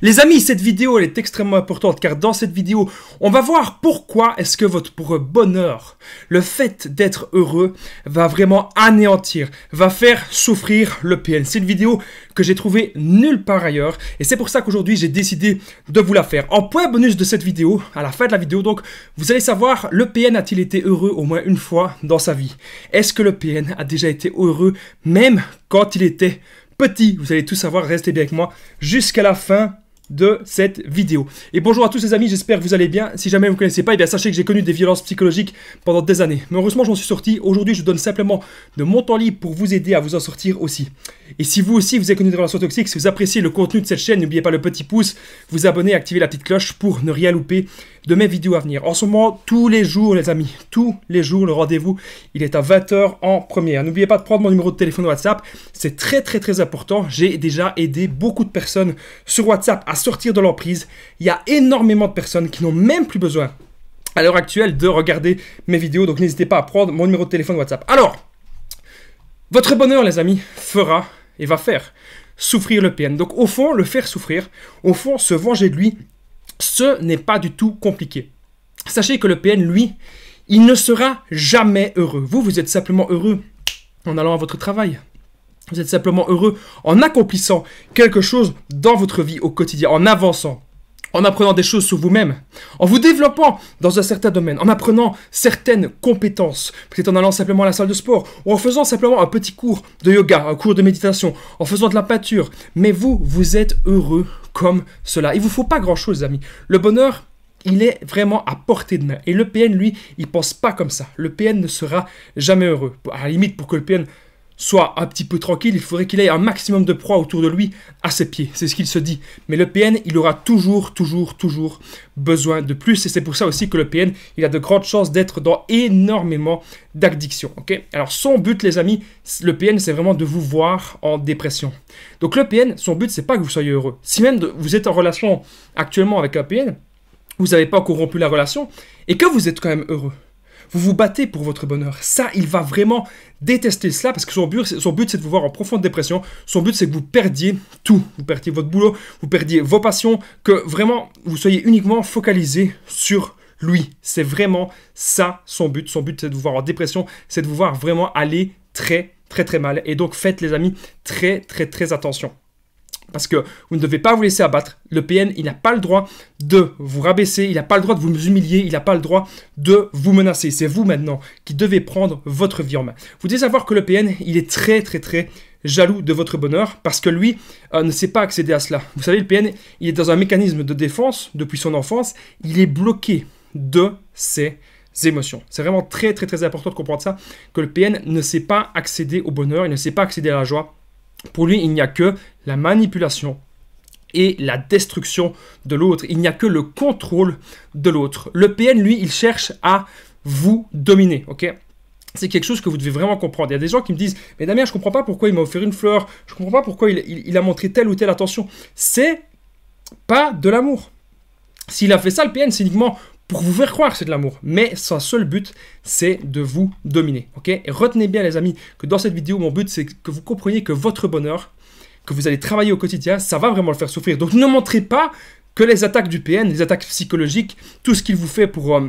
Les amis, cette vidéo elle est extrêmement importante car dans cette vidéo, on va voir pourquoi est-ce que votre bonheur, le fait d'être heureux, va vraiment anéantir, va faire souffrir le PN. C'est une vidéo que j'ai trouvée nulle part ailleurs et c'est pour ça qu'aujourd'hui j'ai décidé de vous la faire. En point bonus de cette vidéo, à la fin de la vidéo donc, vous allez savoir le PN a-t-il été heureux au moins une fois dans sa vie Est-ce que le PN a déjà été heureux même quand il était petit Vous allez tout savoir, restez bien avec moi jusqu'à la fin de cette vidéo. Et bonjour à tous les amis, j'espère que vous allez bien. Si jamais vous ne connaissez pas, eh bien sachez que j'ai connu des violences psychologiques pendant des années. Mais heureusement, j'en suis sorti. Aujourd'hui, je donne simplement de mon temps libre pour vous aider à vous en sortir aussi. Et si vous aussi, vous avez connu des relations toxiques, si vous appréciez le contenu de cette chaîne, n'oubliez pas le petit pouce, vous abonner, activer la petite cloche pour ne rien louper de mes vidéos à venir. En ce moment, tous les jours, les amis, tous les jours, le rendez-vous, il est à 20h en première. N'oubliez pas de prendre mon numéro de téléphone WhatsApp. C'est très, très, très important. J'ai déjà aidé beaucoup de personnes sur WhatsApp à sortir de leur prise, Il y a énormément de personnes qui n'ont même plus besoin à l'heure actuelle de regarder mes vidéos. Donc n'hésitez pas à prendre mon numéro de téléphone WhatsApp. Alors, votre bonheur, les amis, fera et va faire souffrir le PN. Donc au fond, le faire souffrir, au fond, se venger de lui, ce n'est pas du tout compliqué. Sachez que le PN, lui, il ne sera jamais heureux. Vous, vous êtes simplement heureux en allant à votre travail, vous êtes simplement heureux en accomplissant quelque chose dans votre vie au quotidien, en avançant, en apprenant des choses sur vous-même, en vous développant dans un certain domaine, en apprenant certaines compétences, peut-être en allant simplement à la salle de sport, ou en faisant simplement un petit cours de yoga, un cours de méditation, en faisant de la peinture. Mais vous, vous êtes heureux comme cela. Il vous faut pas grand-chose, amis. Le bonheur, il est vraiment à portée de main. Et le PN, lui, il pense pas comme ça. Le PN ne sera jamais heureux. À la limite, pour que le PN soit un petit peu tranquille, il faudrait qu'il ait un maximum de proies autour de lui à ses pieds. C'est ce qu'il se dit. Mais le PN, il aura toujours, toujours, toujours besoin de plus. Et c'est pour ça aussi que le PN, il a de grandes chances d'être dans énormément d'addiction. ok Alors son but, les amis, le PN, c'est vraiment de vous voir en dépression. Donc le PN, son but, c'est pas que vous soyez heureux. Si même vous êtes en relation actuellement avec un PN, vous n'avez pas corrompu la relation et que vous êtes quand même heureux. Vous vous battez pour votre bonheur. Ça, il va vraiment détester cela parce que son but, son but c'est de vous voir en profonde dépression. Son but, c'est que vous perdiez tout. Vous perdiez votre boulot, vous perdiez vos passions, que vraiment vous soyez uniquement focalisé sur lui. C'est vraiment ça son but. Son but, c'est de vous voir en dépression, c'est de vous voir vraiment aller très, très, très mal. Et donc, faites, les amis, très, très, très attention. Parce que vous ne devez pas vous laisser abattre. Le PN, il n'a pas le droit de vous rabaisser, il n'a pas le droit de vous humilier, il n'a pas le droit de vous menacer. C'est vous maintenant qui devez prendre votre vie en main. Vous devez savoir que le PN, il est très très très jaloux de votre bonheur parce que lui euh, ne sait pas accéder à cela. Vous savez, le PN, il est dans un mécanisme de défense depuis son enfance. Il est bloqué de ses émotions. C'est vraiment très très très important de comprendre ça, que le PN ne sait pas accéder au bonheur, il ne sait pas accéder à la joie, pour lui, il n'y a que la manipulation et la destruction de l'autre. Il n'y a que le contrôle de l'autre. Le PN, lui, il cherche à vous dominer, ok c'est quelque chose que vous devez vraiment comprendre. Il y a des gens qui me disent Mais Damien, je comprends pas pourquoi il m'a offert une fleur, je ne comprends pas pourquoi il, a montré telle ou telle attention. C'est pas de l'amour. S'il a fait ça, le PN, c'est uniquement pour vous faire croire que c'est de l'amour. Mais son seul but, c'est de vous dominer. Ok Et retenez bien, les amis, que dans cette vidéo, mon but, c'est que vous compreniez que votre bonheur, que vous allez travailler au quotidien, ça va vraiment le faire souffrir. Donc ne montrez pas que les attaques du PN, les attaques psychologiques, tout ce qu'il vous fait pour, euh,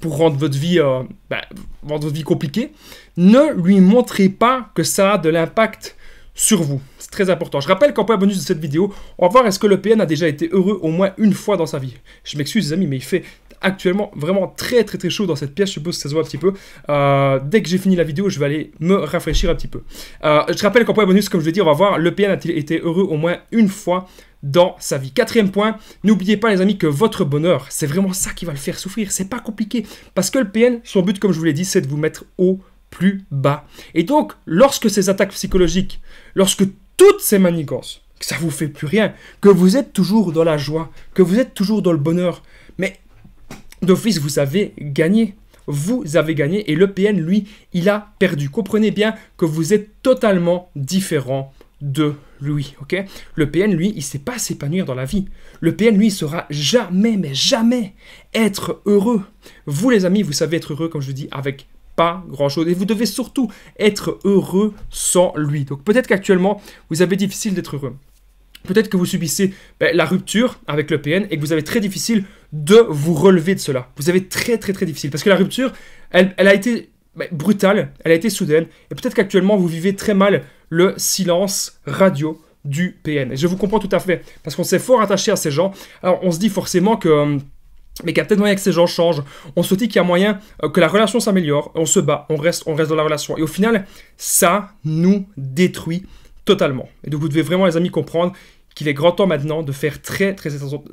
pour rendre votre vie, euh, bah, rendre votre vie compliquée, ne lui montrez pas que ça a de l'impact sur vous. C'est très important. Je rappelle qu'en point bonus de cette vidéo, on va voir est-ce que le PN a déjà été heureux au moins une fois dans sa vie. Je m'excuse les amis, mais il fait actuellement vraiment très très très chaud dans cette pièce, je suppose que ça se voit un petit peu. Euh, dès que j'ai fini la vidéo, je vais aller me rafraîchir un petit peu. Euh, je te rappelle qu'en point bonus, comme je l'ai dit, on va voir, le PN a-t-il été heureux au moins une fois dans sa vie. Quatrième point, n'oubliez pas les amis que votre bonheur, c'est vraiment ça qui va le faire souffrir, c'est pas compliqué. Parce que le PN, son but, comme je vous l'ai dit, c'est de vous mettre au plus bas. Et donc, lorsque ces attaques psychologiques, lorsque toutes ces manigances, que ça vous fait plus rien, que vous êtes toujours dans la joie, que vous êtes toujours dans le bonheur, mais d'office, vous avez gagné. Vous avez gagné et le PN, lui, il a perdu. Comprenez bien que vous êtes totalement différent de lui, ok Le PN, lui, il ne sait pas s'épanouir dans la vie. Le PN, lui, il saura jamais, mais jamais être heureux. Vous, les amis, vous savez être heureux, comme je vous dis, avec pas grand-chose. Et vous devez surtout être heureux sans lui. Donc peut-être qu'actuellement, vous avez difficile d'être heureux peut-être que vous subissez ben, la rupture avec le PN et que vous avez très difficile de vous relever de cela. Vous avez très très très difficile parce que la rupture, elle, elle a été ben, brutale, elle a été soudaine et peut-être qu'actuellement vous vivez très mal le silence radio du PN. Et je vous comprends tout à fait parce qu'on s'est fort attaché à ces gens. Alors on se dit forcément que euh, mais qu'il y a peut-être moyen que ces gens changent. On se dit qu'il y a moyen euh, que la relation s'améliore. On se bat, on reste, on reste dans la relation. Et au final, ça nous détruit totalement. Et donc vous devez vraiment, les amis, comprendre qu'il est grand temps maintenant de faire très, très,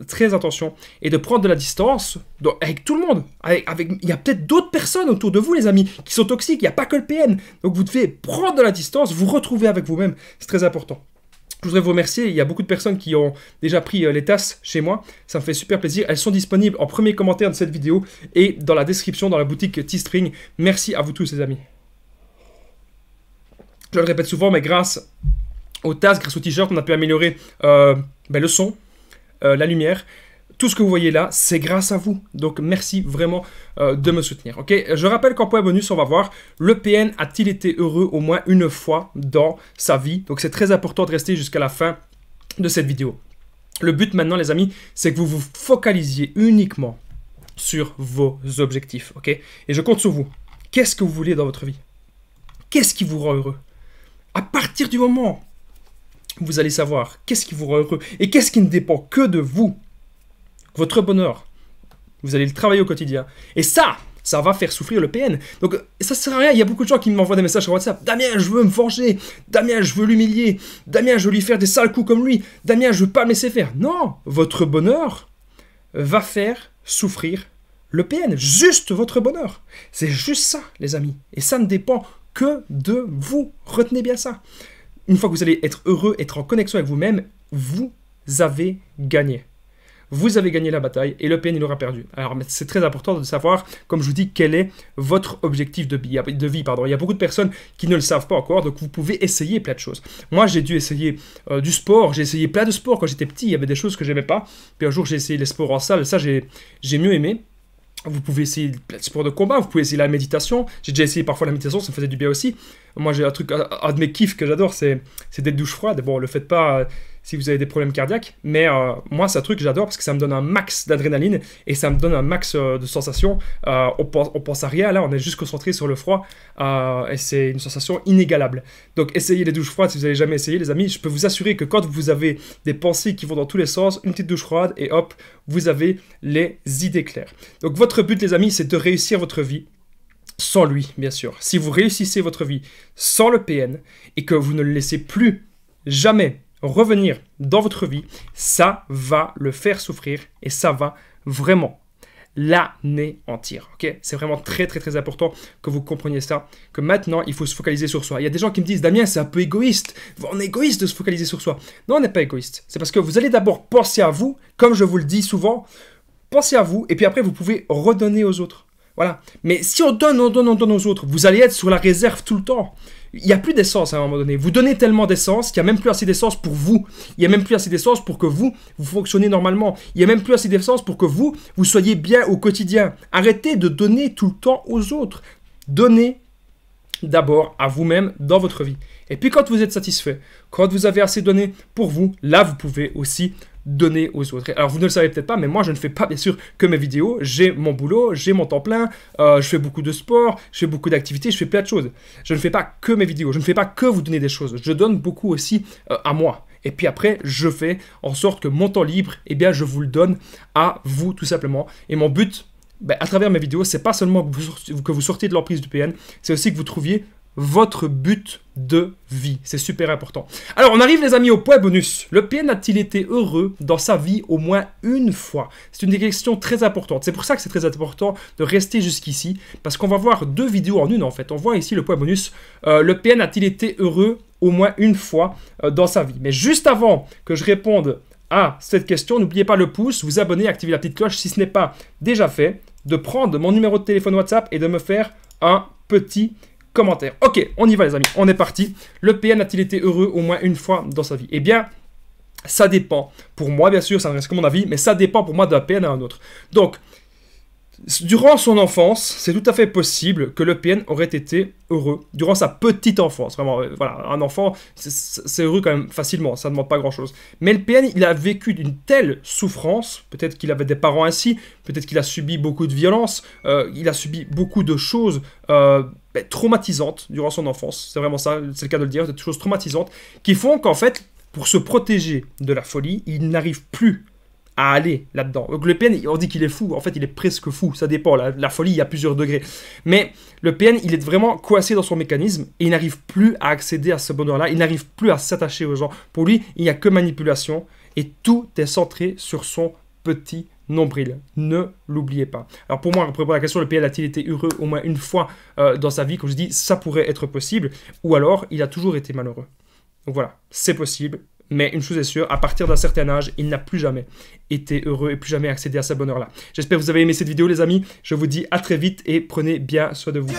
très attention et de prendre de la distance avec tout le monde. Avec, il y a peut-être d'autres personnes autour de vous, les amis, qui sont toxiques. Il n'y a pas que le PN. Donc vous devez prendre de la distance, vous retrouver avec vous-même. C'est très important. Je voudrais vous remercier. Il y a beaucoup de personnes qui ont déjà pris euh, les tasses chez moi. Ça me fait super plaisir. Elles sont disponibles en premier commentaire de cette vidéo et dans la description dans la boutique T-String. Merci à vous tous, les amis. Je le répète souvent, mais grâce au TAS, grâce au t-shirt, on a pu améliorer euh, ben, le son, euh, la lumière. Tout ce que vous voyez là, c'est grâce à vous. Donc merci vraiment euh, de me soutenir. Ok, je rappelle qu'en point bonus, on va voir le PN a-t-il été heureux au moins une fois dans sa vie. Donc c'est très important de rester jusqu'à la fin de cette vidéo. Le but maintenant, les amis, c'est que vous vous focalisiez uniquement sur vos objectifs. Ok, et je compte sur vous. Qu'est-ce que vous voulez dans votre vie Qu'est-ce qui vous rend heureux À partir du moment vous allez savoir qu'est-ce qui vous rend heureux et qu'est-ce qui ne dépend que de vous. Votre bonheur, vous allez le travailler au quotidien. Et ça, ça va faire souffrir le PN. Donc ça sert à rien, il y a beaucoup de gens qui m'envoient des messages sur WhatsApp. Damien, je veux me venger. Damien, je veux l'humilier. Damien, je veux lui faire des sales coups comme lui. Damien, je veux pas me laisser faire. Non, votre bonheur va faire souffrir le PN. Juste votre bonheur. C'est juste ça, les amis. Et ça ne dépend que de vous. Retenez bien ça une fois que vous allez être heureux, être en connexion avec vous-même, vous avez gagné. Vous avez gagné la bataille et Le Pen, il aura perdu. Alors, c'est très important de savoir, comme je vous dis, quel est votre objectif de, vie. Pardon. Il y a beaucoup de personnes qui ne le savent pas encore, donc vous pouvez essayer plein de choses. Moi, j'ai dû essayer euh, du sport, j'ai essayé plein de sports quand j'étais petit, il y avait des choses que j'aimais pas. Puis un jour, j'ai essayé les sports en salle, ça, j'ai mieux aimé. Vous pouvez essayer le sport de combat, vous pouvez essayer la méditation. J'ai déjà essayé parfois la méditation, ça me faisait du bien aussi. Moi, j'ai un truc, un de mes kiffs que j'adore, c'est des douches froides. Bon, le faites pas si vous avez des problèmes cardiaques. Mais euh, moi, c'est un truc que j'adore parce que ça me donne un max d'adrénaline et ça me donne un max euh, de sensations. Euh, on, ne pense à rien, là, on est juste concentré sur le froid et c'est une sensation inégalable. Donc, essayez les douches froides si vous n'avez jamais essayé, les amis. Je peux vous assurer que quand vous avez des pensées qui vont dans tous les sens, une petite douche froide et hop, vous avez les idées claires. Donc, votre but, les amis, c'est de réussir votre vie sans lui, bien sûr. Si vous réussissez votre vie sans le PN et que vous ne le laissez plus jamais revenir dans votre vie, ça va le faire souffrir et ça va vraiment l'anéantir. Ok, c'est vraiment très très très important que vous compreniez ça, que maintenant il faut se focaliser sur soi. Il y a des gens qui me disent Damien, c'est un peu égoïste. On est égoïste de se focaliser sur soi. Non, on n'est pas égoïste. C'est parce que vous allez d'abord penser à vous, comme je vous le dis souvent, penser à vous, et puis après vous pouvez redonner aux autres. Voilà. Mais si on donne, on donne, on donne aux autres, vous allez être sur la réserve tout le temps il n'y a plus d'essence hein, à un moment donné. Vous donnez tellement d'essence qu'il n'y a même plus assez d'essence pour vous. Il n'y a même plus assez d'essence pour que vous, vous fonctionnez normalement. Il n'y a même plus assez d'essence pour que vous, vous soyez bien au quotidien. Arrêtez de donner tout le temps aux autres. Donnez d'abord à vous-même dans votre vie. Et puis quand vous êtes satisfait, quand vous avez assez donné pour vous, là vous pouvez aussi donner aux autres. Alors vous ne le savez peut-être pas, mais moi je ne fais pas bien sûr que mes vidéos, j'ai mon boulot, j'ai mon temps plein, euh, je fais beaucoup de sport, je fais beaucoup d'activités, je fais plein de choses. Je ne fais pas que mes vidéos, je ne fais pas que vous donner des choses, je donne beaucoup aussi euh, à moi. Et puis après, je fais en sorte que mon temps libre, eh bien, je vous le donne à vous tout simplement. Et mon but, ben, à travers mes vidéos, c'est pas seulement que vous, sortiez de l'emprise du PN, c'est aussi que vous trouviez votre but de vie. C'est super important. Alors, on arrive, les amis, au point bonus. Le PN a-t-il été heureux dans sa vie au moins une fois C'est une question très importante. C'est pour ça que c'est très important de rester jusqu'ici, parce qu'on va voir deux vidéos en une, en fait. On voit ici le point bonus. Euh, le PN a-t-il été heureux au moins une fois euh, dans sa vie Mais juste avant que je réponde à cette question, n'oubliez pas le pouce, vous abonner, activer la petite cloche si ce n'est pas déjà fait, de prendre mon numéro de téléphone WhatsApp et de me faire un petit Commentaire. Ok, on y va les amis, on est parti. Le PN a-t-il été heureux au moins une fois dans sa vie Eh bien, ça dépend. Pour moi, bien sûr, ça ne reste que mon avis, mais ça dépend pour moi d'un PN à un autre. Donc, Durant son enfance, c'est tout à fait possible que Le PN aurait été heureux. Durant sa petite enfance, vraiment, euh, voilà, un enfant, c'est heureux quand même facilement, ça ne demande pas grand-chose. Mais Le PN, il a vécu d'une telle souffrance, peut-être qu'il avait des parents ainsi, peut-être qu'il a subi beaucoup de violences, euh, il a subi beaucoup de choses euh, ben, traumatisantes durant son enfance, c'est vraiment ça, c'est le cas de le dire, des choses traumatisantes, qui font qu'en fait, pour se protéger de la folie, il n'arrive plus à aller là-dedans. Donc Le PN, on dit qu'il est fou, en fait il est presque fou, ça dépend, la, folie, il y a plusieurs degrés. Mais le PN, il est vraiment coincé dans son mécanisme et il n'arrive plus à accéder à ce bonheur-là, il n'arrive plus à s'attacher aux gens. Pour lui, il n'y a que manipulation et tout est centré sur son petit nombril. Ne l'oubliez pas. Alors pour moi, pour répondre la question, le PN a-t-il été heureux au moins une fois euh, dans sa vie Comme je dis, ça pourrait être possible. Ou alors, il a toujours été malheureux. Donc voilà, c'est possible, mais une chose est sûre, à partir d'un certain âge, il n'a plus jamais été heureux et plus jamais accédé à ce bonheur-là. J'espère que vous avez aimé cette vidéo, les amis. Je vous dis à très vite et prenez bien soin de vous.